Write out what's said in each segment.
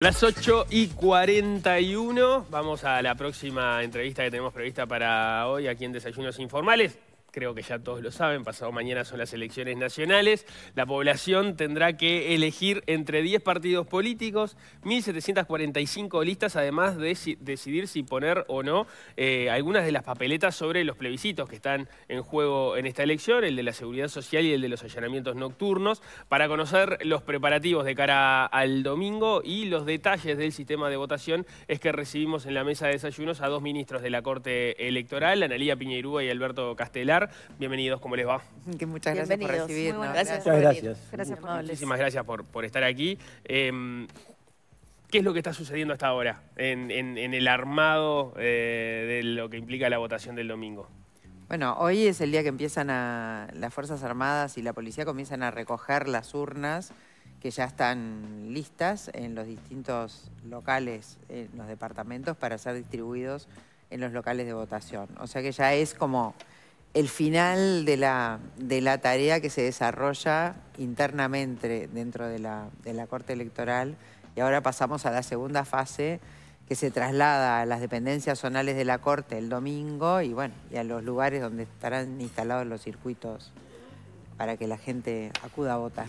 Las 8 y 41, vamos a la próxima entrevista que tenemos prevista para hoy aquí en Desayunos Informales creo que ya todos lo saben, pasado mañana son las elecciones nacionales, la población tendrá que elegir entre 10 partidos políticos, 1.745 listas, además de decidir si poner o no eh, algunas de las papeletas sobre los plebiscitos que están en juego en esta elección, el de la seguridad social y el de los allanamientos nocturnos, para conocer los preparativos de cara al domingo y los detalles del sistema de votación es que recibimos en la mesa de desayunos a dos ministros de la Corte Electoral, Analía Piñeirúa y Alberto Castelar, Bienvenidos, ¿cómo les va? muchas gracias por recibirnos. gracias. Muchas gracias. Muchísimas gracias por, estar aquí. Em, ¿Qué es lo que está sucediendo hasta ahora en, el armado eh, de lo que implica la votación del domingo? Bueno, hoy es el día que empiezan a las Fuerzas Armadas y la policía comienzan a recoger las urnas que ya están listas en los distintos locales, en los departamentos, para ser distribuidos en los locales de votación. O sea que ya es como el final de la, de la tarea que se desarrolla internamente dentro de la, de la Corte Electoral y ahora pasamos a la segunda fase que se traslada a las dependencias zonales de la Corte el domingo y bueno, y a los lugares donde estarán instalados los circuitos para que la gente acuda a votar.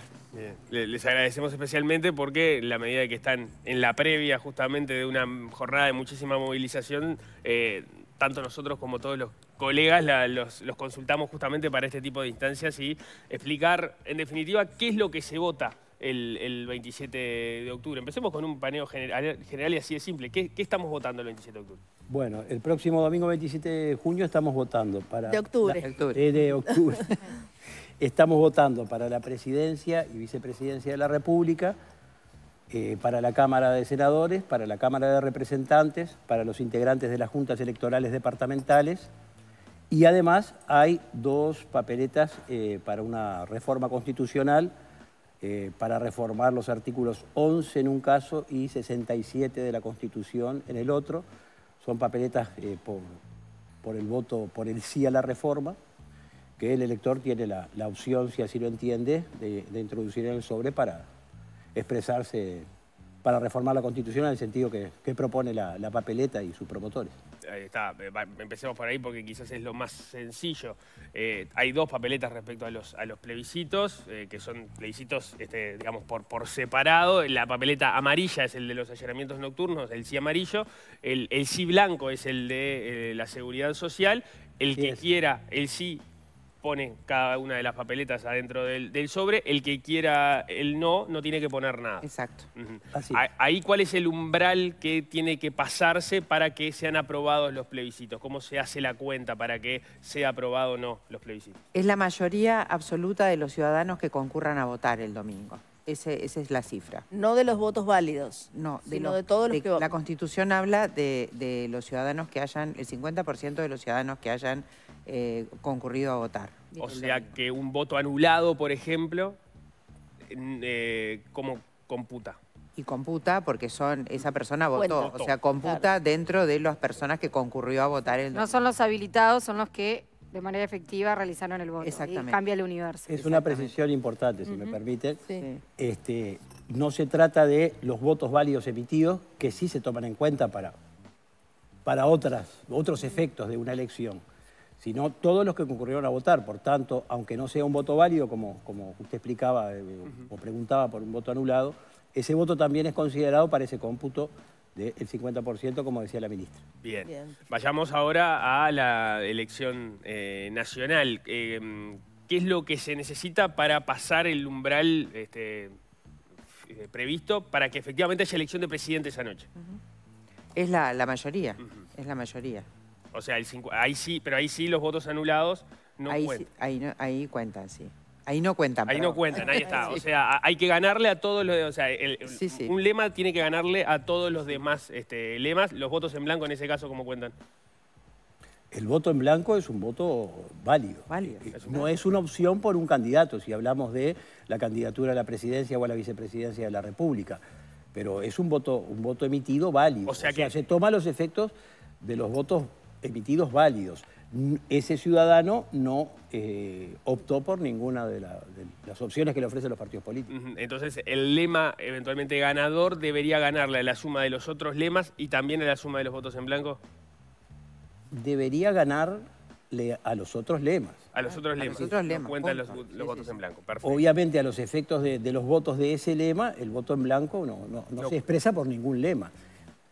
Les agradecemos especialmente porque en la medida que están en la previa justamente de una jornada de muchísima movilización, eh, tanto nosotros como todos los colegas los, consultamos justamente para este tipo de instancias y explicar, en definitiva, qué es lo que se vota el, 27 de octubre. Empecemos con un paneo general, general y así de simple. ¿Qué, estamos votando el 27 de octubre? Bueno, el próximo domingo 27 de junio estamos votando para... De octubre. de octubre. estamos votando para la presidencia y vicepresidencia de la República, eh, para la Cámara de Senadores, para la Cámara de Representantes, para los integrantes de las juntas electorales departamentales, y además hay dos papeletas eh, para una reforma constitucional, eh, para reformar los artículos 11 en un caso y 67 de la Constitución en el otro. Son papeletas eh, por, por, el voto, por el sí a la reforma, que el elector tiene la, opción, si así lo entiende, de, de introducir en el sobre para expresarse para reformar la Constitución en el sentido que, propone la, papeleta y sus promotores. Ahí está, eh, empecemos por ahí porque quizás es lo más sencillo. Eh, hay dos papeletas respecto a los, a plebiscitos, eh, que son plebiscitos, este, digamos, por, separado. La papeleta amarilla es el de los allanamientos nocturnos, el sí amarillo. El, sí blanco es el de la seguridad social. El que quiera el sí pone cada una de las papeletas adentro del, sobre, el que quiera el no, no tiene que poner nada. Exacto. Ahí, ¿cuál es el umbral que tiene que pasarse para que sean aprobados los plebiscitos? ¿Cómo se hace la cuenta para que sea aprobado o no los plebiscitos? Es la mayoría absoluta de los ciudadanos que concurran a votar el domingo esa es la cifra. No de los votos válidos. No, de, sino de todos los que La Constitución habla de, los ciudadanos que hayan, el 50% de los ciudadanos que hayan eh, concurrido a votar. O sea que un voto anulado, por ejemplo, eh, ¿cómo computa? Y computa porque son esa persona votó. o sea, computa dentro de las personas que concurrió a votar No son los habilitados, son los que de manera efectiva realizaron el voto. Y cambia el universo. Es una precisión importante, si me permite. Este, no se trata de los votos válidos emitidos, que sí se toman en cuenta para, para otras, otros efectos de una elección, sino todos los que concurrieron a votar. Por tanto, aunque no sea un voto válido, como, como usted explicaba eh, o preguntaba por un voto anulado, ese voto también es considerado para ese cómputo el 50%, como decía la ministra. Bien. Vayamos ahora a la elección eh, nacional. Eh, ¿Qué es lo que se necesita para pasar el umbral este, eh, previsto para que efectivamente haya elección de presidente esa noche? Es la, mayoría, es la mayoría. O sea, el ahí sí, pero ahí sí los votos anulados no ahí ahí cuentan, sí. Ahí no cuentan. Ahí no cuentan, ahí está. O sea, hay que ganarle a todos los... O sea, un lema tiene que ganarle a todos los demás este, lemas. Los votos en blanco en ese caso, ¿cómo cuentan? El voto en blanco es un voto válido. Eh, no es una opción por un candidato, si hablamos de la candidatura a la presidencia o a la vicepresidencia de la República. Pero es un voto, un voto emitido válido. O sea, que... se toma los efectos de los votos emitidos válidos. Ese ciudadano no eh, optó por ninguna de, las opciones que le ofrecen los partidos políticos. Entonces, el lema eventualmente ganador debería ganarle a la suma de los otros lemas y también a la suma de los votos en blanco. Debería ganarle a los otros lemas. A los otros lemas. A los otros lemas. cuentan los, votos en blanco. Perfecto. Obviamente, a los efectos de, los votos de ese lema, el voto en blanco no se expresa por ningún lema.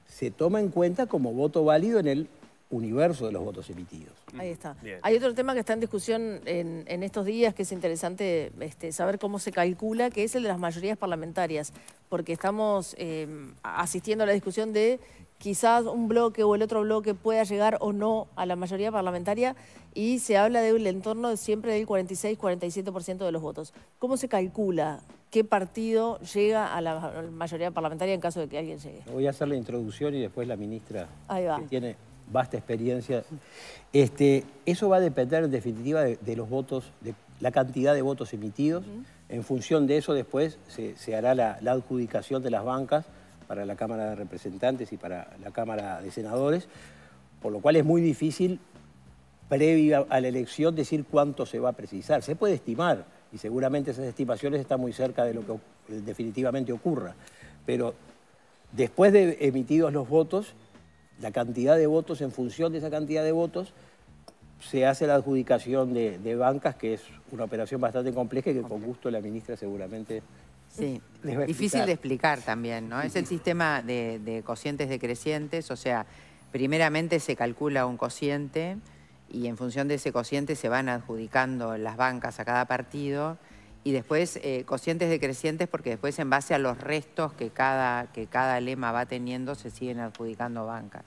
Se toma en cuenta como voto válido en el universo de los votos emitidos. Ahí está. Hay otro tema que está en discusión en, estos días que es interesante este, saber cómo se calcula, que es el de las mayorías parlamentarias, porque estamos em, asistiendo a la discusión de quizás un bloque o el otro bloque pueda llegar o no a la mayoría parlamentaria y se habla del entorno siempre del 46-47% de los votos. ¿Cómo se calcula qué partido llega a la mayoría parlamentaria en caso de que alguien llegue? Voy a hacer la introducción y después la ministra Ahí va. tiene vasta experiencia. Este, eso va a depender en definitiva de, los votos, de la cantidad de votos emitidos. En función de eso después se, hará la, la, adjudicación de las bancas para la Cámara de Representantes y para la Cámara de Senadores, por lo cual es muy difícil, previo a la elección, decir cuánto se va a precisar. Se puede estimar y seguramente esas estimaciones están muy cerca de lo que definitivamente ocurra, pero después de emitidos los votos, la cantidad de votos, en función de esa cantidad de votos, se hace la adjudicación de, bancas, que es una operación bastante compleja y que con gusto la ministra seguramente Sí, difícil de explicar también, ¿no? Es el sistema de, de, cocientes decrecientes, o sea, primeramente se calcula un cociente y en función de ese cociente se van adjudicando las bancas a cada partido y después eh, cocientes decrecientes porque después en base a los restos que cada, que cada lema va teniendo se siguen adjudicando bancas.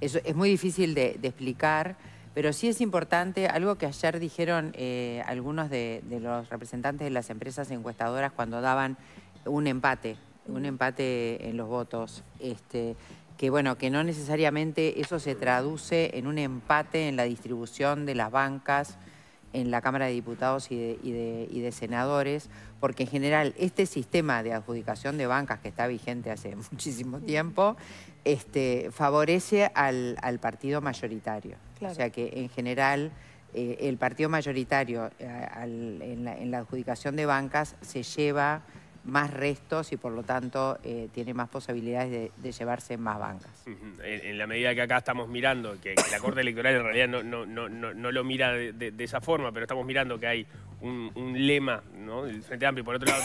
Eso es muy difícil de, explicar, pero sí es importante, algo que ayer dijeron eh, algunos de, los representantes de las empresas encuestadoras cuando daban un empate, un empate en los votos, este, que bueno, que no necesariamente eso se traduce en un empate en la distribución de las bancas, en la Cámara de Diputados y de, senadores, porque en general este sistema de adjudicación de bancas que está vigente hace muchísimo tiempo, este, favorece al, partido mayoritario. O sea que en general eh, el partido mayoritario eh, en la adjudicación de bancas se lleva más restos y por lo tanto eh, tiene más posibilidades de, llevarse más bancas. en, la medida que acá estamos mirando, que, la Corte Electoral en realidad no, no, lo mira de, esa forma, pero estamos mirando que hay un, lema ¿no? del Frente Amplio, por otro lado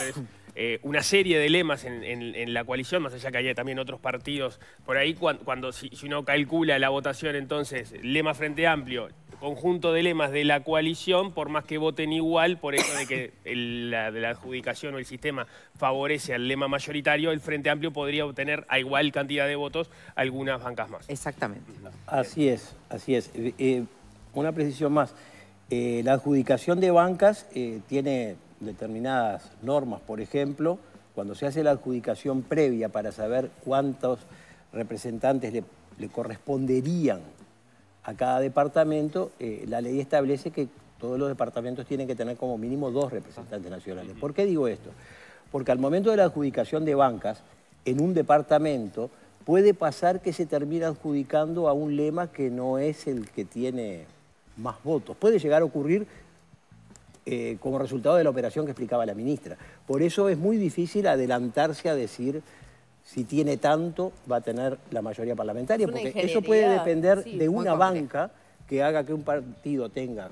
eh, una serie de lemas en, la coalición, más allá que haya también otros partidos por ahí, cuando, si, uno calcula la votación entonces, lema Frente Amplio, conjunto de lemas de la coalición, por más que voten igual, por eso de que la, adjudicación o el sistema favorece al lema mayoritario, el Frente Amplio podría obtener a igual cantidad de votos algunas bancas más. Exactamente. Así es, así es. Eh, eh, una precisión más. la adjudicación de bancas tiene determinadas normas, por ejemplo, cuando se hace la adjudicación previa para saber cuántos representantes le, corresponderían a cada departamento, eh, la ley establece que todos los departamentos tienen que tener como mínimo dos representantes nacionales. ¿Por qué digo esto? Porque al momento de la adjudicación de bancas, en un departamento, puede pasar que se termine adjudicando a un lema que no es el que tiene más votos. Puede llegar a ocurrir eh, como resultado de la operación que explicaba la ministra. Por eso es muy difícil adelantarse a decir si tiene tanto, va a tener la mayoría parlamentaria, porque eso puede depender de una banca que haga que un partido tenga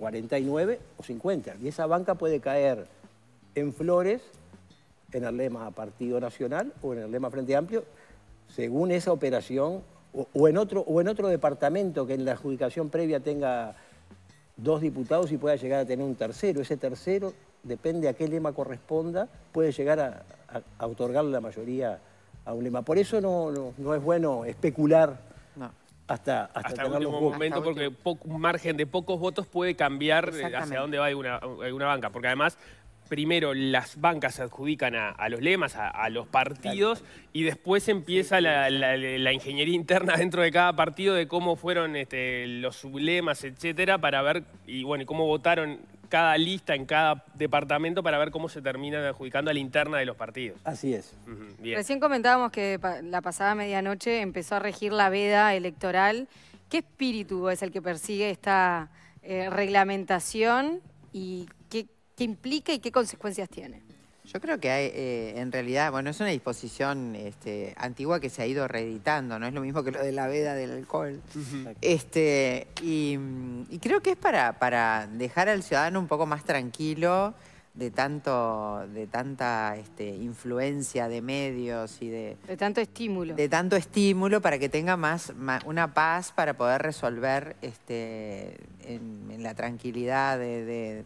49 o 50. Y esa banca puede caer en Flores, en el lema Partido Nacional o en el lema Frente Amplio, según esa operación, en, otro, o en otro departamento que en la adjudicación previa tenga dos diputados y pueda llegar a tener un tercero. Ese tercero, depende a qué lema corresponda, puede llegar a, otorgar otorgarle la mayoría a un lema. Por eso no, no, es bueno especular hasta, hasta, hasta momento, porque un margen de pocos votos puede cambiar eh, hacia dónde va alguna, alguna banca. Porque además primero las bancas se adjudican a, los lemas, a, los partidos, y después empieza la, ingeniería interna dentro de cada partido de cómo fueron este, los sublemas, etcétera, para ver, y bueno, cómo votaron cada lista en cada departamento para ver cómo se termina adjudicando a la interna de los partidos. Así es. Recién comentábamos que la pasada medianoche empezó a regir la veda electoral. ¿Qué espíritu es el que persigue esta eh, reglamentación y qué, qué implica y qué consecuencias tiene. Yo creo que hay, eh, en realidad, bueno, es una disposición este, antigua que se ha ido reeditando, no es lo mismo que lo de la veda del alcohol. este, y, creo que es para, para dejar al ciudadano un poco más tranquilo de tanto, de tanta este, influencia de medios y de. De tanto estímulo. De tanto estímulo para que tenga más, una paz para poder resolver este, en, la tranquilidad de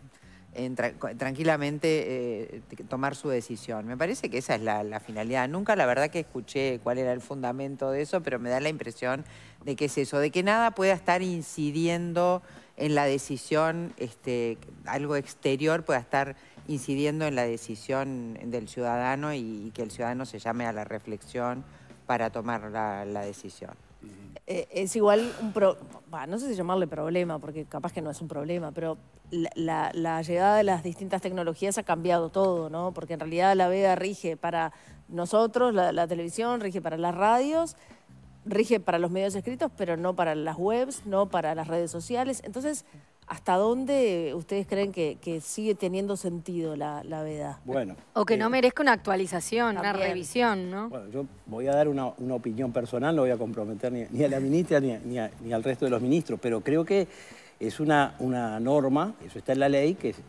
tranquilamente eh, tomar su decisión. Me parece que esa es la, finalidad. Nunca la verdad que escuché cuál era el fundamento de eso, pero me da la impresión de que es eso, de que nada pueda estar incidiendo en la decisión, este, algo exterior pueda estar incidiendo en la decisión del ciudadano y, que el ciudadano se llame a la reflexión para tomar la decisión. Eh, es igual un pro, no sé si llamarle problema, porque capaz que no es un problema, pero la, llegada de las distintas tecnologías ha cambiado todo, ¿no? Porque en realidad la vega rige para nosotros, la, la televisión, rige para las radios, rige para los medios escritos, pero no para las webs, no para las redes sociales. Entonces, ¿Hasta dónde ustedes creen que, sigue teniendo sentido la, la veda? Bueno. O que no merezca una actualización, una revisión, ¿no? Bueno, yo voy a dar una, opinión personal, no voy a comprometer ni, a la ministra ni, al resto de los ministros, pero creo que es una, una norma, eso está en la ley, que se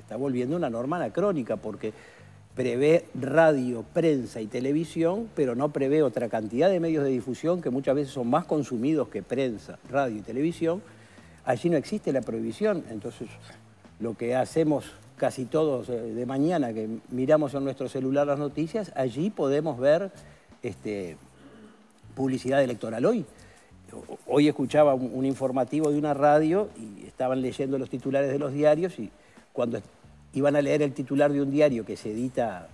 está volviendo una norma anacrónica, porque prevé radio, prensa y televisión, pero no prevé otra cantidad de medios de difusión que muchas veces son más consumidos que prensa, radio y televisión, Allí no existe la prohibición, entonces lo que hacemos casi todos eh, de mañana, que miramos en nuestro celular las noticias, allí podemos ver este, publicidad electoral hoy. Hoy escuchaba un, informativo de una radio y estaban leyendo los titulares de los diarios y cuando iban a leer el titular de un diario que se edita,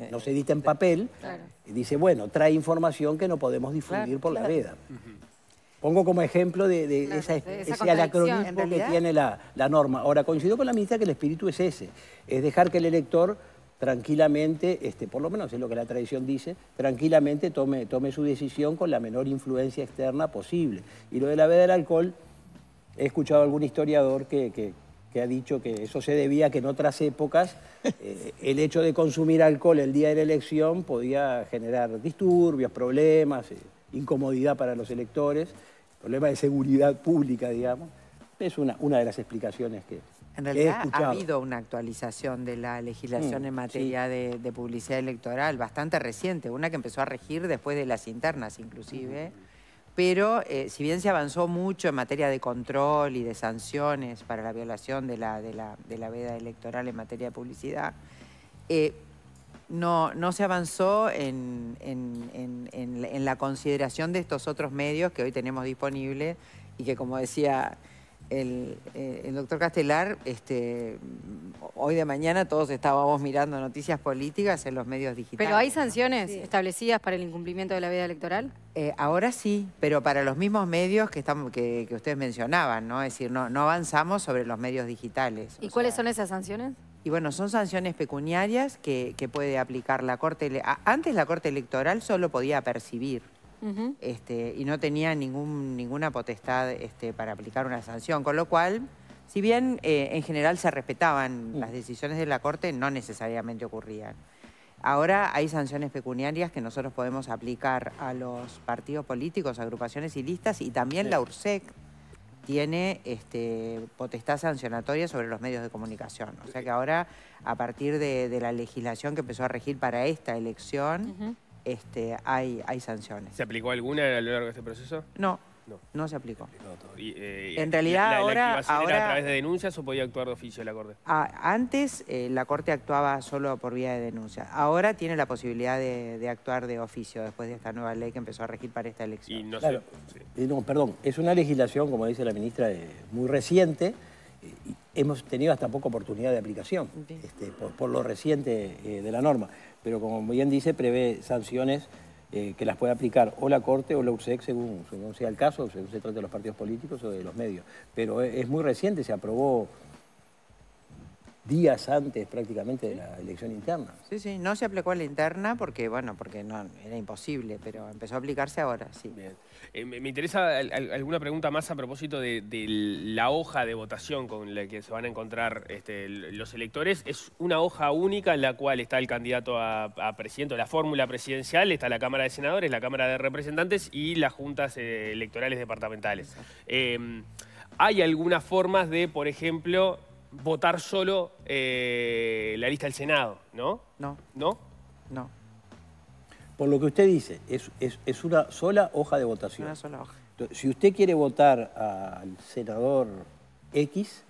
eh, no se edita en eh, papel, dice, bueno, trae información que no podemos difundir por la veda. Pongo como ejemplo de, ese anacronismo que tiene la, norma. Ahora, coincido con la ministra que el espíritu es ese, es dejar que el elector tranquilamente, este, por lo menos es lo que la tradición dice, tranquilamente tome, tome su decisión con la menor influencia externa posible. Y lo de la veda del alcohol, he escuchado algún historiador que, ha dicho que eso se debía a que en otras épocas eh, el hecho de consumir alcohol el día de la elección podía generar disturbios, problemas. Eh, incomodidad para los electores, problema de seguridad pública, digamos. Es una, una de las explicaciones que, en realidad ha habido una actualización de la legislación mm, en materia de, publicidad electoral bastante reciente, una que empezó a regir después de las internas inclusive, pero eh, si bien se avanzó mucho en materia de control y de sanciones para la violación de la, de la, veda electoral en materia de publicidad, eh, no, no se avanzó en, la consideración de estos otros medios que hoy tenemos disponibles y que, como decía el, eh, doctor Castelar, este, hoy de mañana todos estábamos mirando noticias políticas en los medios digitales. ¿Pero hay sanciones establecidas para el incumplimiento de la veda electoral? Eh, ahora sí, pero para los mismos medios que, que, ustedes mencionaban, ¿no? Es decir, no, avanzamos sobre los medios digitales. ¿Y cuáles son esas sanciones? Y bueno, son sanciones pecuniarias que, puede aplicar la Corte. Antes la Corte Electoral solo podía percibir. este, y no tenía ningún, ninguna potestad este, para aplicar una sanción, con lo cual, si bien eh, en general se respetaban las decisiones de la Corte, no necesariamente ocurrían. Ahora hay sanciones pecuniarias que nosotros podemos aplicar a los partidos políticos, agrupaciones y listas y también la URSEC, tiene este, potestad sancionatoria sobre los medios de comunicación. O sea que ahora, a partir de, la legislación que empezó a regir para esta elección, este, hay, hay sanciones. ¿Se aplicó alguna a lo largo de este proceso? No, no. No se aplicó. Eh, en realidad ahora... ahora a través de denuncias o podía actuar de oficio la Corte? Ah, antes eh, la Corte actuaba solo por vía de denuncia. Ahora tiene la posibilidad de, actuar de oficio después de esta nueva ley que empezó a regir para esta elección. Eh, perdón. Es una legislación, como dice la ministra, muy reciente. Hemos tenido hasta poca oportunidad de aplicación este, por, lo reciente de la norma. Pero como bien dice, prevé sanciones eh, que las pueda aplicar o la Corte o la URSEC, según, según sea el caso, según se trate de los partidos políticos o de los medios. Pero es, muy reciente, se aprobó días antes prácticamente de la elección interna. Sí, sí, no se aplicó a la interna porque, bueno, porque no, era imposible, pero empezó a aplicarse ahora, sí. Eh, me interesa alguna pregunta más a propósito de, la hoja de votación con la que se van a encontrar este, los electores. Es una hoja única en la cual está el candidato a, presidente, la fórmula presidencial, está la Cámara de Senadores, la Cámara de Representantes y las juntas eh, electorales departamentales. Em, hay algunas formas de, por ejemplo, votar solo eh, la lista del Senado, ¿no? No. ¿No? No por lo que usted dice, es, una sola hoja de votación. Una sola hoja. si usted quiere votar al senador X,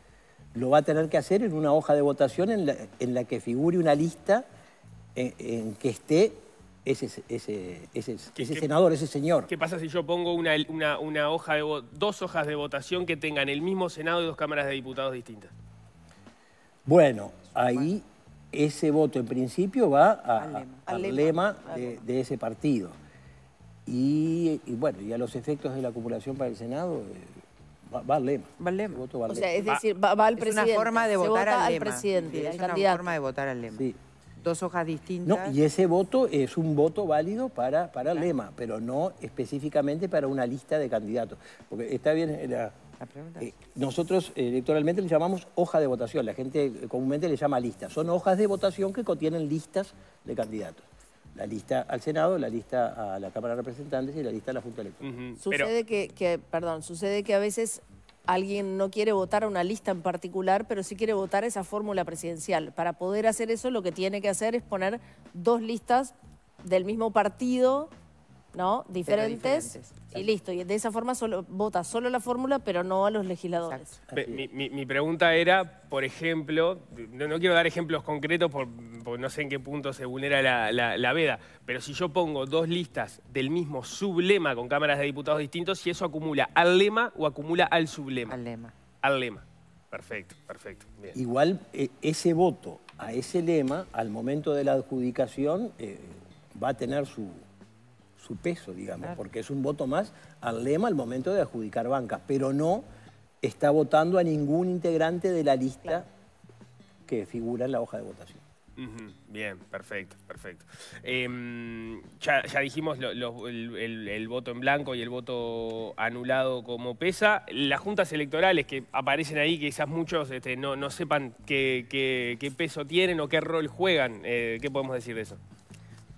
lo va a tener que hacer en una hoja de votación en la, que figure una lista eh, en, que esté ese, ese, ese, senador, ese señor. ¿Qué pasa si yo pongo una, una hoja de, dos hojas de votación que tengan el mismo Senado y dos cámaras de diputados distintas? Bueno, ahí ese voto en principio va al lema, de, ese partido. Y, bueno, y a los efectos de la acumulación para el Senado... Eh, va, al lema. Va al lema. es decir, va, al presidente. Es una forma de votar al, lema. presidente, es una forma de votar al lema. Dos hojas distintas. No, y ese voto es un voto válido para, para el lema, pero no específicamente para una lista de candidatos. Porque está bien la eh, nosotros eh, electoralmente le llamamos hoja de votación, la gente eh, comúnmente le llama lista. Son hojas de votación que contienen listas de candidatos. La lista al Senado, la lista a la Cámara de Representantes y la lista a la Junta Electoral. sucede que, que, perdón, sucede que a veces alguien no quiere votar a una lista en particular, pero sí quiere votar esa fórmula presidencial. Para poder hacer eso, lo que tiene que hacer es poner dos listas del mismo partido ¿no? Diferentes, Y listo. Y de esa forma solo, vota solo la fórmula, pero no a los legisladores. Mi, pregunta era, por ejemplo, no, quiero dar ejemplos concretos porque no sé en qué punto se vulnera la, la, veda, pero si yo pongo dos listas del mismo sublema con cámaras de diputados distintos, si eso acumula al lema o acumula al sublema. Al lema. Al lema. Perfecto, perfecto. Igual eh, ese voto a ese lema, al momento de la adjudicación, eh, va a tener su, su peso, digamos, porque es un voto más al lema al momento de adjudicar bancas, pero no está votando a ningún integrante de la lista que figura en la hoja de votación. Bien, perfecto, perfecto. Em, ya, dijimos el, voto en blanco y el voto anulado como pesa. Las juntas electorales que aparecen ahí, quizás muchos este, no, no, sepan qué, peso tienen o qué rol juegan. Eh, ¿Qué podemos decir de eso?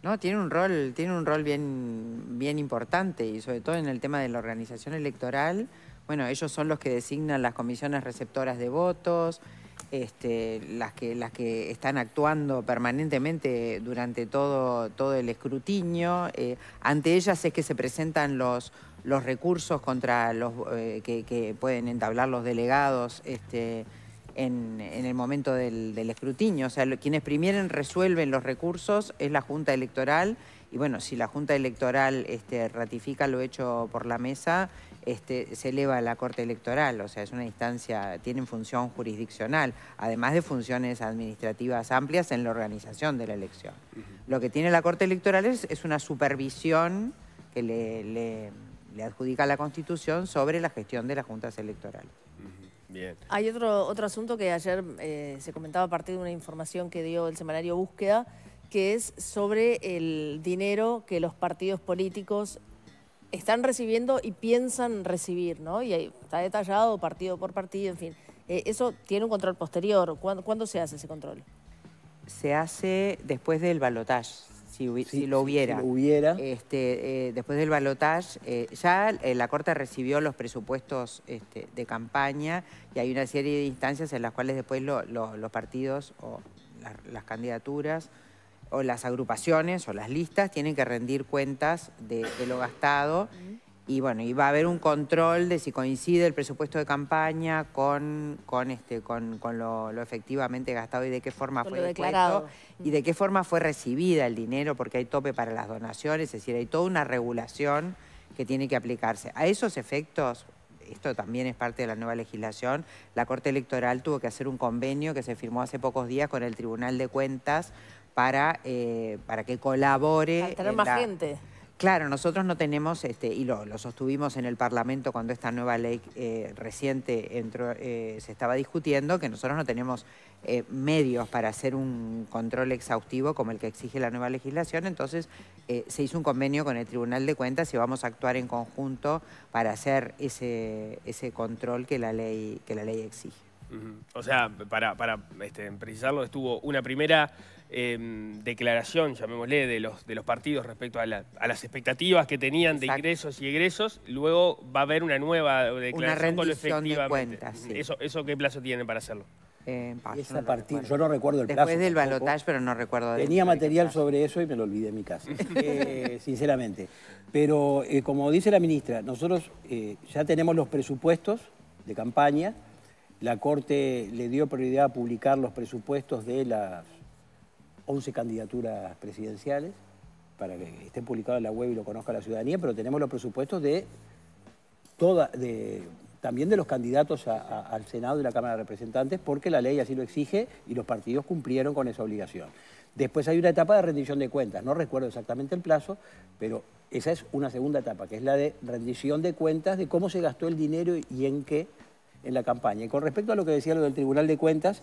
No, tiene un rol, tiene un rol bien, bien importante y sobre todo en el tema de la organización electoral. Bueno, ellos son los que designan las comisiones receptoras de votos, este, las, que, las que están actuando permanentemente durante todo, todo el escrutinio. Eh, ante ellas es que se presentan los, los recursos contra los eh, que, pueden entablar los delegados. Este, en, el momento del, escrutinio. O sea, quienes primieren resuelven los recursos es la Junta Electoral y bueno, si la Junta Electoral este, ratifica lo hecho por la mesa, este, se eleva a la Corte Electoral, o sea, es una instancia, tienen función jurisdiccional, además de funciones administrativas amplias en la organización de la elección. Lo que tiene la Corte Electoral es, una supervisión que le, adjudica la Constitución sobre la gestión de las juntas electorales. Hay otro, otro asunto que ayer eh, se comentaba a partir de una información que dio el semanario Búsqueda, que es sobre el dinero que los partidos políticos están recibiendo y piensan recibir, ¿no? Y ahí está detallado partido por partido, en fin. Eh, ¿Eso tiene un control posterior? ¿Cuándo, ¿Cuándo, se hace ese control? Se hace después del balotaje si, lo hubiera. Este, eh, después del balotaje, eh, ya eh, la Corte recibió los presupuestos este, de campaña y hay una serie de instancias en las cuales después los partidos o las candidaturas o las agrupaciones o las listas tienen que rendir cuentas de, lo gastado y bueno, y va a haber un control de si coincide el presupuesto de campaña con, con, este, con, lo, efectivamente gastado y de qué forma fue declarado y de qué forma fue recibida el dinero, porque hay tope para las donaciones, es decir, hay toda una regulación que tiene que aplicarse. A esos efectos, esto también es parte de la nueva legislación, la Corte Electoral tuvo que hacer un convenio que se firmó hace pocos días con el Tribunal de Cuentas para, eh, para que colabore. Para tener más gente. Claro, nosotros no tenemos, este, y lo, sostuvimos en el Parlamento cuando esta nueva ley eh, reciente entró, eh, se estaba discutiendo, que nosotros no tenemos eh, medios para hacer un control exhaustivo como el que exige la nueva legislación, entonces se hizo un convenio con el Tribunal de Cuentas y vamos a actuar en conjunto para hacer ese, ese control que la ley, que la ley exige. O sea, para, para este, precisarlo, estuvo una primera Em, declaración, llamémosle, de los, de los partidos respecto a, las expectativas que tenían de ingresos y egresos, luego va a haber una nueva declaración una de cuentas. Eso, ¿Eso qué plazo tienen para hacerlo? Eh, yo no recuerdo el plazo. Después del balotaje, pero no recuerdo. Tenía material sobre eso y me lo olvidé en mi casa, eh, sinceramente. Pero eh, como dice la ministra, nosotros ya tenemos los presupuestos de campaña, la Corte le dio prioridad a publicar los presupuestos de las 11 candidaturas presidenciales para que estén publicadas en la web y lo conozca la ciudadanía, pero tenemos los presupuestos de toda, de, también de los candidatos al Senado y la Cámara de Representantes, porque la ley así lo exige y los partidos cumplieron con esa obligación. Después hay una etapa de rendición de cuentas, no recuerdo exactamente el plazo, pero esa es una segunda etapa, que es la de rendición de cuentas de cómo se gastó el dinero y en qué en la campaña. Y con respecto a lo que decía lo del Tribunal de Cuentas,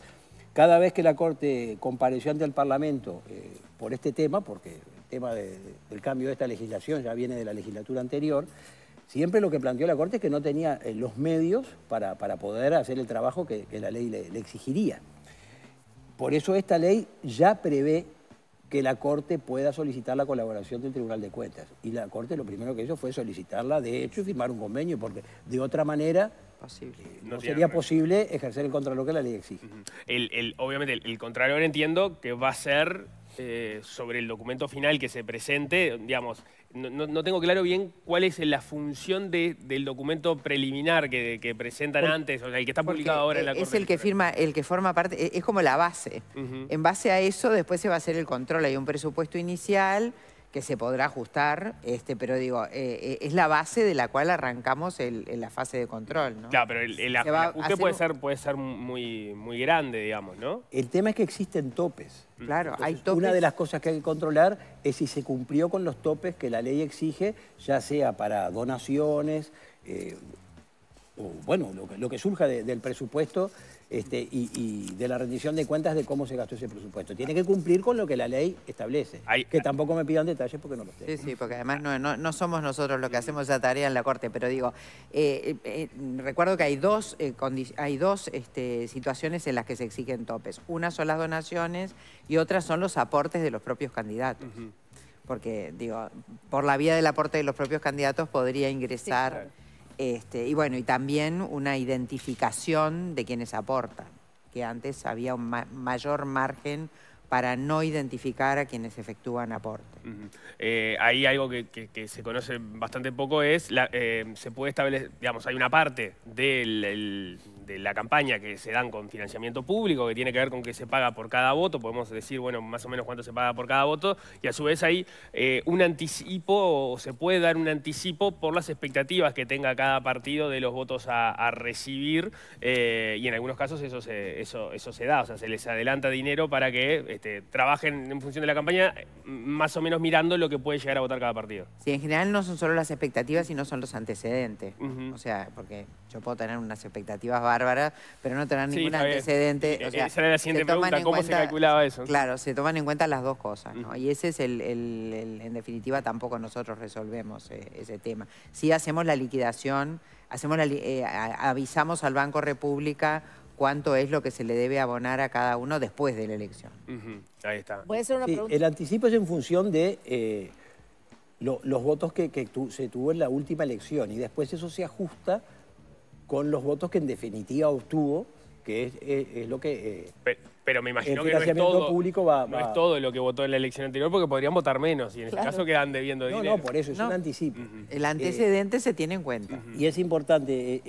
cada vez que la Corte compareció ante el Parlamento eh, por este tema, porque el tema del cambio de esta legislación ya viene de la legislatura anterior, siempre lo que planteó la Corte es que no tenía eh, los medios para, poder hacer el trabajo que, la ley le, le exigiría. Por eso esta ley ya prevé que la Corte pueda solicitar la colaboración del Tribunal de Cuentas. Y la Corte lo primero que hizo fue solicitarla, de hecho, y firmar un convenio, porque de otra manera Posible. No, sería posible ejercer el control lo que la ley exige. el, el, obviamente, el, contrario ahora entiendo que va a ser eh, sobre el documento final que se presente, digamos, no, tengo claro bien cuál es la función de, del documento preliminar que, que presentan antes, o sea, el que está publicado ahora en la Corte. Es el que firma, el que forma parte, e, es como la base. En base a eso, después se va a hacer el control. Hay un presupuesto inicial que se podrá ajustar, este, pero digo, eh, eh, es la base de la cual arrancamos en la fase de control, ¿no? Claro, pero el, puede, ser, puede ser muy, muy grande, digamos, ¿no? El tema es que existen topes. Mm, claro, hay topes. Una de las cosas que hay que controlar es si se cumplió con los topes que la ley exige, ya sea para donaciones, eh, bueno, lo que, surja del presupuesto este, y, de la rendición de cuentas de cómo se gastó ese presupuesto. Tiene que cumplir con lo que la ley establece. que ah. tampoco me pidan detalles porque no los tengo. Sí, sí, porque además no, somos nosotros los que hacemos esa tarea en la Corte, pero digo, eh, eh, eh, recuerdo que hay dos, hay dos este, situaciones en las que se exigen topes. Una son las donaciones y otra son los aportes de los propios candidatos. Porque, digo, por la vía del aporte de los propios candidatos podría ingresar... Este, y bueno, y también una identificación de quienes aportan, que antes había un mayor margen para no identificar a quienes efectúan aportes. Eh, ahí algo que, se conoce bastante poco es, la, eh, se puede establecer, digamos, hay una parte de la campaña que se dan con financiamiento público, que tiene que ver con que se paga por cada voto, podemos decir, bueno, más o menos cuánto se paga por cada voto, y a su vez hay eh, un anticipo, o se puede dar un anticipo por las expectativas que tenga cada partido de los votos a, recibir, y en algunos casos eso se, da, o sea, se les adelanta dinero para que este, trabajen en función de la campaña más o menos mirando lo que puede llegar a votar cada partido. Sí, en general no son solo las expectativas, sino son los antecedentes. O sea, porque yo puedo tener unas expectativas bárbaras, pero no tener ningún antecedente. Eh, o eh, sea, Esa era la siguiente pregunta, ¿cómo se calculaba eso? Claro, se toman en cuenta las dos cosas, Y ese es el, en definitiva, tampoco nosotros resolvemos eh, ese tema. Si hacemos la liquidación, hacemos avisamos al Banco República cuánto es lo que se le debe abonar a cada uno después de la elección. Ahí está. ¿Puede El anticipo es en función de eh, los votos que, se tuvo en la última elección y después eso se ajusta con los votos que en definitiva obtuvo, que es, lo que... Eh, pero, me imagino que no es, todo, público va, no es todo lo que votó en la elección anterior porque podrían votar menos y en este caso quedan debiendo dinero. No, no, por eso es un anticipo. El eh, antecedente se tiene en cuenta. Y es importante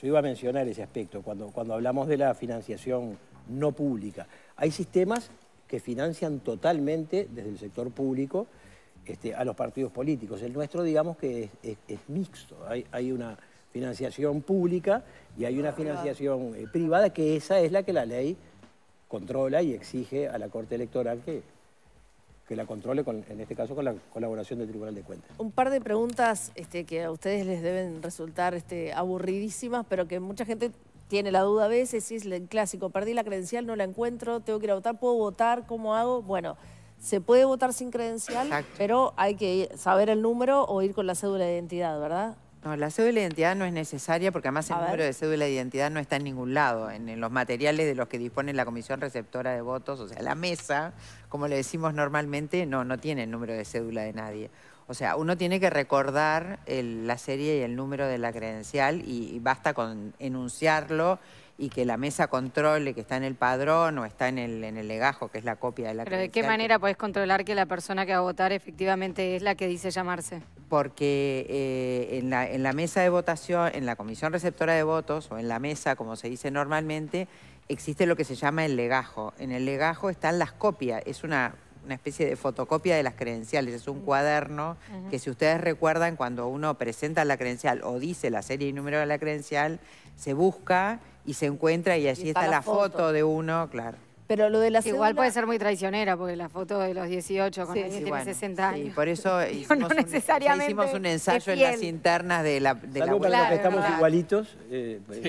yo iba a mencionar ese aspecto cuando, cuando hablamos de la financiación no pública. Hay sistemas que financian totalmente desde el sector público este, a los partidos políticos. El nuestro, digamos que es, mixto. Hay, una financiación pública y hay una financiación eh, privada, que esa es la que la ley controla y exige a la Corte Electoral que, que la controle, en este caso con la colaboración del Tribunal de Cuentas. Un par de preguntas este, que a ustedes les deben resultar este, aburridísimas, pero que mucha gente tiene la duda a veces, es el clásico, perdí la credencial, no la encuentro, tengo que ir a votar, ¿puedo votar? ¿Cómo hago? Bueno, se puede votar sin credencial, pero hay que saber el número o ir con la cédula de identidad, ¿verdad? No, la cédula de identidad no es necesaria porque además el número de cédula de identidad no está en ningún lado, en, los materiales de los que dispone la comisión receptora de votos, o sea, la mesa, como le decimos normalmente, no, no tiene el número de cédula de nadie. O sea, uno tiene que recordar la serie y el número de la credencial y, basta con enunciarlo y que la mesa controle que está en el padrón o está en el, en el legajo, que es la copia de la Pero ¿de qué manera puedes podés controlar que la persona que va a votar efectivamente es la que dice llamarse? porque eh, en, la, mesa de votación, en la comisión receptora de votos o en la mesa, como se dice normalmente, existe lo que se llama el legajo. En el legajo están las copias, es una especie de fotocopia de las credenciales, es un cuaderno que si ustedes recuerdan cuando uno presenta la credencial o dice la serie y número de la credencial, se busca y se encuentra y allí está, la foto de uno, claro. Pero lo de la Igual puede ser muy traicionera, porque la foto de los 18 con sí, tiene 60 años. Y por eso hicimos, un, ensayo en las internas de la, de estamos igualitos.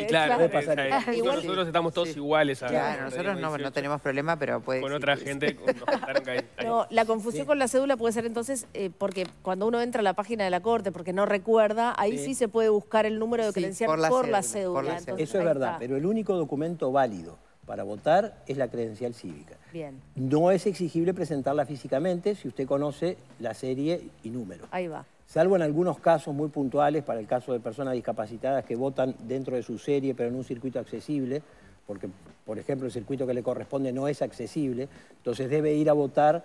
claro. Puede pasar. nosotros estamos todos iguales. claro, nosotros no, tenemos problema, pero puede Con otra gente nos que hay, No, la confusión con la cédula puede ser entonces, eh, porque cuando uno entra a la página de la corte, porque no recuerda, ahí sí, se puede buscar el número de credencial por la, cédula, eso es verdad, pero el único documento válido para votar es la credencial cívica. No es exigible presentarla físicamente si usted conoce la serie y número. Ahí va. Salvo en algunos casos muy puntuales, para el caso de personas discapacitadas que votan dentro de su serie, pero en un circuito accesible, porque, por ejemplo, el circuito que le corresponde no es accesible, entonces debe ir a votar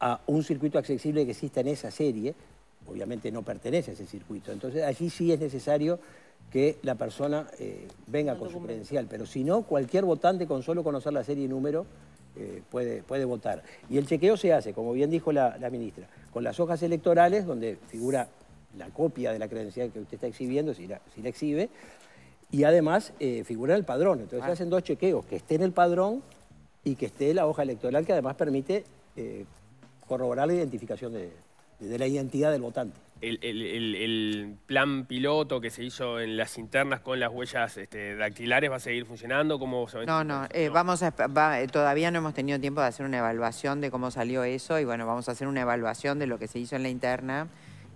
a un circuito accesible que exista en esa serie, obviamente no pertenece a ese circuito. Entonces allí sí es necesario que la persona eh, venga con su credencial, pero si no, cualquier votante con solo conocer la serie y número eh, puede, puede votar. Y el chequeo se hace, como bien dijo la, ministra, con las hojas electorales, donde figura la copia de la credencial que usted está exhibiendo, si la, exhibe, y además eh, figura el padrón. Entonces se ah. hacen dos chequeos, que esté en el padrón y que esté la hoja electoral, que además permite corroborar la identificación de la identidad del votante el, el, el, plan piloto que se hizo en las internas con las huellas este, dactilares va a seguir funcionando? ¿Cómo no, no, eh, vamos a, eh, todavía no hemos tenido tiempo de hacer una evaluación de cómo salió eso y bueno, vamos a hacer una evaluación de lo que se hizo en la interna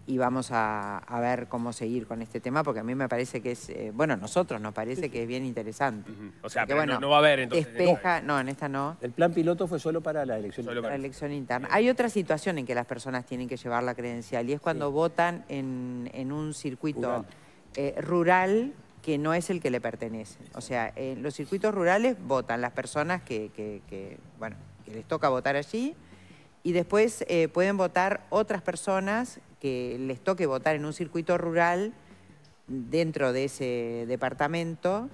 y vamos a, ver cómo seguir con este tema, porque a mí me parece que es, eh, bueno, nosotros nos parece que es bien interesante. O sea, que bueno, no, va a haber entonces. Despeja, no. en esta no. El plan piloto fue solo para la elección solo interna. la elección interna. Hay otra situación en que las personas tienen que llevar la credencial y es cuando votan en, un circuito eh, rural. que no es el que le pertenece. O sea, en los circuitos rurales votan las personas que, bueno, que les toca votar allí y después eh, pueden votar otras personas que les toque votar en un circuito rural dentro de ese departamento,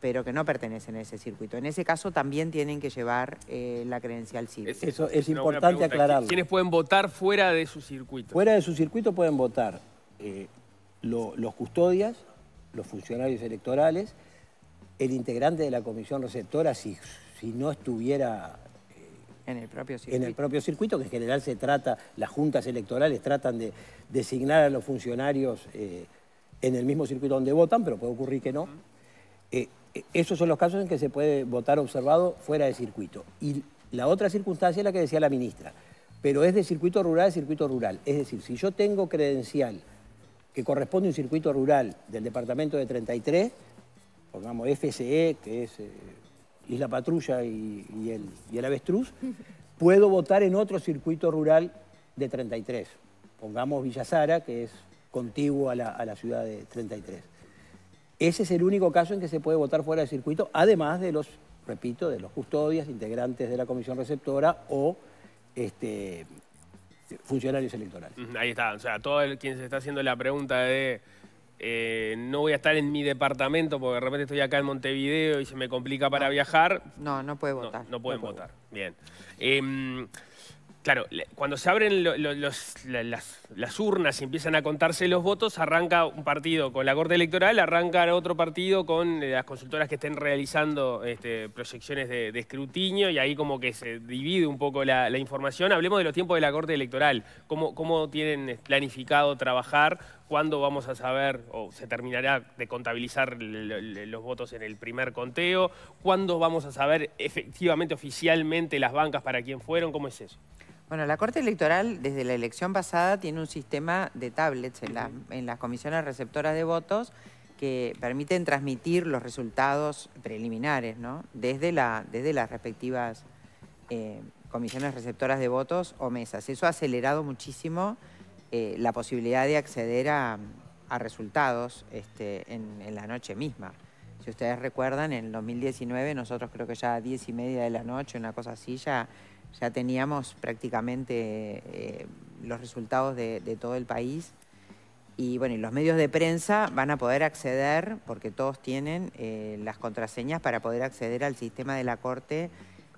pero que no pertenecen a ese circuito. En ese caso también tienen que llevar eh, la credencial civil. Es, Eso es importante aclararlo. ¿Quiénes pueden votar fuera de su circuito? Fuera de su circuito pueden votar eh, los custodias, los funcionarios electorales, el integrante de la comisión receptora, si, si no estuviera en el propio circuito. En el propio circuito, que en general se trata, las juntas electorales tratan de designar a los funcionarios eh, en el mismo circuito donde votan, pero puede ocurrir que no. Eh, eh, esos son los casos en que se puede votar observado fuera de circuito. Y la otra circunstancia es la que decía la ministra, pero es de circuito rural a circuito rural. Es decir, si yo tengo credencial que corresponde a un circuito rural del departamento de 33, pongamos FCE, que es la Patrulla y, y, el, y el Avestruz, puedo votar en otro circuito rural de 33. Pongamos Villasara que es contiguo a la, ciudad de 33. Ese es el único caso en que se puede votar fuera del circuito, además de los, repito, de los custodias, integrantes de la comisión receptora o este, funcionarios electorales. Ahí está, o sea, todo el, quien se está haciendo la pregunta de eh, no voy a estar en mi departamento porque de repente estoy acá en Montevideo y se me complica para viajar. No, no puede votar. No, pueden votar. Bien. Em, claro, cuando se abren las, urnas y empiezan a contarse los votos, arranca un partido con la Corte Electoral, arranca otro partido con eh, las consultoras que estén realizando este, proyecciones de, escrutinio y ahí como que se divide un poco la, información. Hablemos de los tiempos de la Corte Electoral. cómo tienen planificado trabajar ¿Cuándo vamos a saber o se terminará de contabilizar los votos en el primer conteo? ¿Cuándo vamos a saber efectivamente, oficialmente, las bancas para quién fueron? ¿Cómo es eso? Bueno, la Corte Electoral desde la elección pasada tiene un sistema de tablets en, las comisiones receptoras de votos que permiten transmitir los resultados preliminares, ¿no? Desde, las respectivas eh, comisiones receptoras de votos o mesas. Eso ha acelerado muchísimo eh, la posibilidad de acceder a, resultados este, en, la noche misma. Si ustedes recuerdan, en 2019 nosotros creo que ya a 10 y media de la noche, una cosa así, ya, ya teníamos prácticamente eh, los resultados de, todo el país. Y bueno, los medios de prensa van a poder acceder, porque todos tienen eh, las contraseñas para poder acceder al sistema de la Corte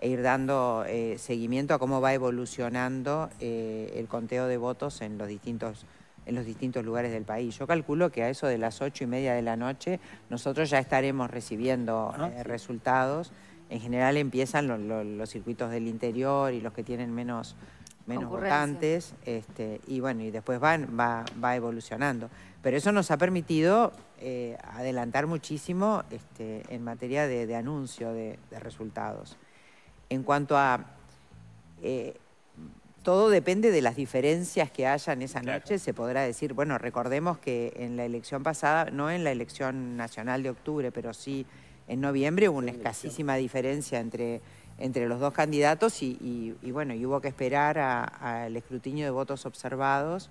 e ir dando eh, seguimiento a cómo va evolucionando eh, el conteo de votos en los distintos en los distintos lugares del país. Yo calculo que a eso de las ocho y media de la noche nosotros ya estaremos recibiendo ah, eh, resultados. En general empiezan los circuitos del interior y los que tienen menos, votantes. Este, y bueno, y después va, evolucionando. Pero eso nos ha permitido adelantar muchísimo este, en materia de, anuncio de resultados en cuanto a... Eh, todo depende de las diferencias que haya en esa noche. Se podrá decir, bueno, recordemos que en la elección pasada, no en la elección nacional de octubre, pero sí en noviembre, hubo una escasísima diferencia entre, los dos candidatos y, bueno, y hubo que esperar al escrutinio de votos observados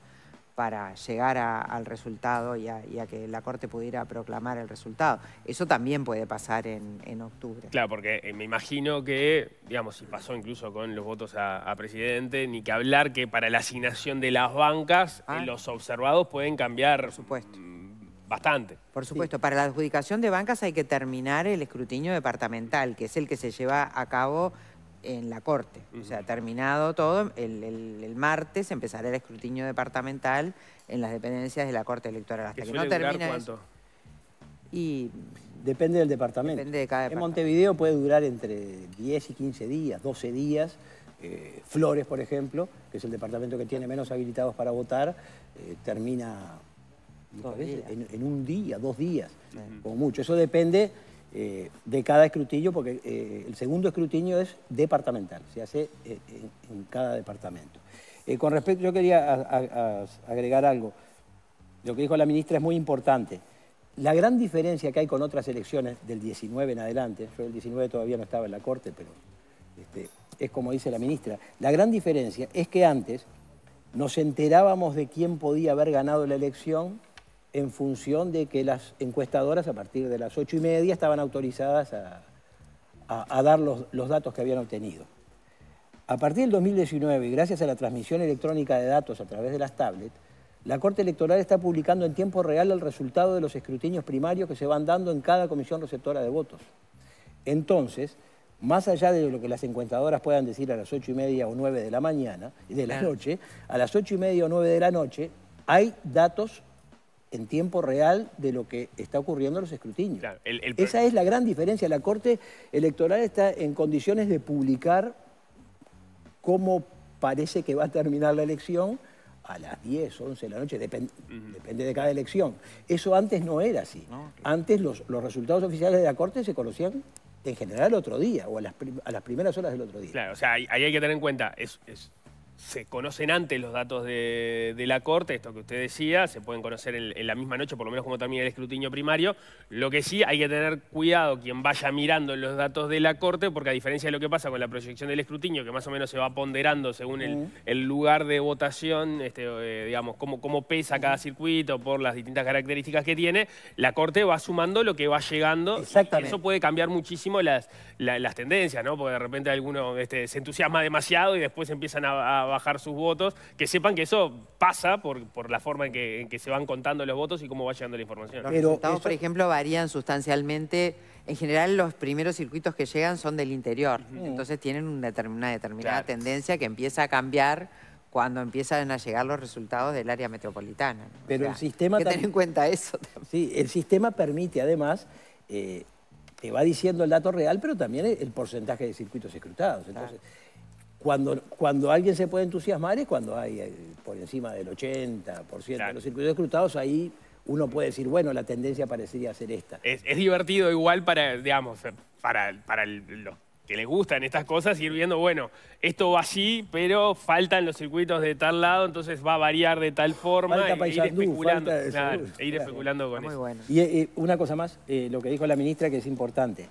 para llegar al resultado y a, que la Corte pudiera proclamar el resultado. Eso también puede pasar en, octubre. Claro, porque eh, me imagino que, digamos, si pasó incluso con los votos a, presidente, ni que hablar que para la asignación de las bancas, eh, ah. los observados pueden cambiar mm, bastante. Por supuesto, para la adjudicación de bancas hay que terminar el escrutinio departamental, que es el que se lleva a cabo en la Corte. O sea, terminado todo, el, martes empezará el escrutinio departamental en las dependencias de la Corte Electoral. Hasta que, no Y depende del departamento. de En Montevideo puede durar entre 10 y 15 días, 12 días. Eh, Flores, por ejemplo, que es el departamento que tiene menos habilitados para votar, eh, termina en, un día, dos días, o como mucho. Eso depende eh, de cada escrutinio, porque eh, el segundo escrutinio es departamental, se hace eh, en, cada departamento. con respecto, yo quería agregar algo. Lo que dijo la ministra es muy importante. La gran diferencia que hay con otras elecciones del 19 en adelante, yo el 19 todavía no estaba en la Corte, pero este, es como dice la ministra, la gran diferencia es que antes nos enterábamos de quién podía haber ganado la elección en función de que las encuestadoras a partir de las ocho y media estaban autorizadas a, dar los, datos que habían obtenido. A partir del 2019, gracias a la transmisión electrónica de datos a través de las tablets, la Corte Electoral está publicando en tiempo real el resultado de los escrutinios primarios que se van dando en cada comisión receptora de votos. Entonces, más allá de lo que las encuestadoras puedan decir a las ocho y media o nueve de la mañana, de la noche, a las ocho y media o nueve de la noche, hay datos en tiempo real de lo que está ocurriendo en los escrutinios. Esa es la gran diferencia. La Corte Electoral está en condiciones de publicar cómo parece que va a terminar la elección a las 10, 11 de la noche, depende de cada elección. Eso antes no era así. Antes los, los resultados oficiales de la Corte se conocían en general otro día o a las, primeras horas del otro día. Claro, o sea, ahí hay, que tener en cuenta, es se conocen antes los datos de, la Corte, esto que usted decía, se pueden conocer en, la misma noche, por lo menos como también el escrutinio primario. Lo que sí hay que tener cuidado quien vaya mirando los datos de la Corte, porque a diferencia de lo que pasa con la proyección del escrutinio, que más o menos se va ponderando según el, lugar de votación, este, eh, digamos, cómo, cómo pesa cada circuito por las distintas características que tiene, la Corte va sumando lo que va llegando. Exactamente. eso puede cambiar muchísimo las, tendencias, ¿no? Porque de repente alguno este, se entusiasma demasiado y después empiezan a bajar sus votos, que sepan que eso pasa por, por la forma en que, se van contando los votos y cómo va llegando la información. Los resultados, por ejemplo, varían sustancialmente. En general, los primeros circuitos que llegan son del interior. Entonces tienen una determinada, tendencia que empieza a cambiar cuando empiezan a llegar los resultados del área metropolitana. Pero el sistema... Hay que tener en cuenta eso. Sí, el sistema permite, además... Eh, te va diciendo el dato real, pero también el porcentaje de circuitos escrutados. Entonces, cuando, cuando alguien se puede entusiasmar es cuando hay eh, por encima del 80% de los circuitos escrutados, ahí uno puede decir, bueno, la tendencia parecería ser esta. Es, divertido igual para, digamos, para, para los que les gustan estas cosas, ir viendo, bueno, esto va así, pero faltan los circuitos de tal lado, entonces va a variar de tal forma ir e especulando, con eso. Y eh, una cosa más, eh, lo que dijo la ministra que es importante.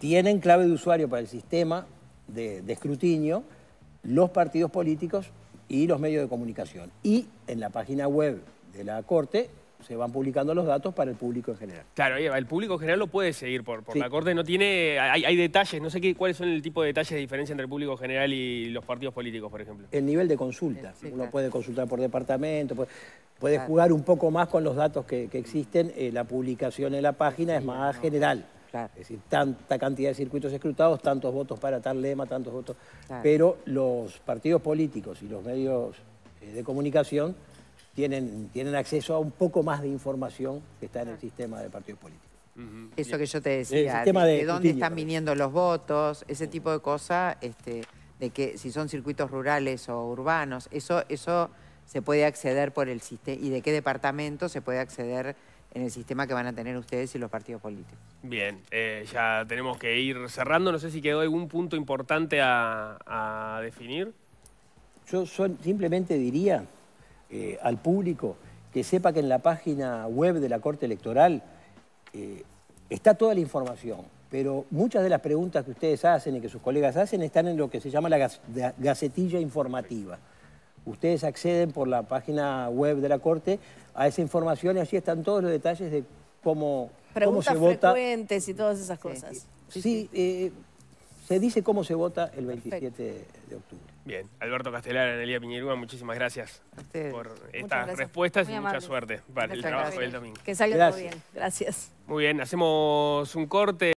tienen clave de usuario para el sistema, de, escrutinio los partidos políticos y los medios de comunicación. Y en la página web de la Corte se van publicando los datos para el público en general. Claro, el público en general lo puede seguir por, la Corte, no tiene, hay, detalles, no sé qué, cuáles son el tipo de detalles de diferencia entre el público general y los partidos políticos, por ejemplo. El nivel de consulta, uno puede consultar por departamento, puede, jugar un poco más con los datos que, existen, eh, la publicación en la página es más general. Es decir, tanta cantidad de circuitos escrutados, tantos votos para tal lema, tantos votos. Pero los partidos políticos y los medios eh, de comunicación tienen, tienen acceso a un poco más de información que está en el sistema de partidos políticos. Eso que yo te decía, de, dónde están viniendo los votos, ese tipo de cosas, este, de que si son circuitos rurales o urbanos, eso, eso se puede acceder por el sistema y de qué departamento se puede acceder en el sistema que van a tener ustedes y los partidos políticos. Bien, eh, ya tenemos que ir cerrando. No sé si quedó algún punto importante a, definir. Yo simplemente diría eh, al público que sepa que en la página web de la Corte Electoral eh, está toda la información, pero muchas de las preguntas que ustedes hacen y que sus colegas hacen están en lo que se llama la gacetilla informativa ustedes acceden por la página web de la Corte a esa información y así están todos los detalles de cómo, cómo se vota. Preguntas frecuentes y todas esas cosas. Sí, eh, se dice cómo se vota el 27 de octubre. Bien, Alberto Castelar, Anelía Piñerúa, muchísimas gracias por estas respuestas y mucha suerte para el trabajo del domingo. Que salga todo bien, gracias. Muy bien, hacemos un corte.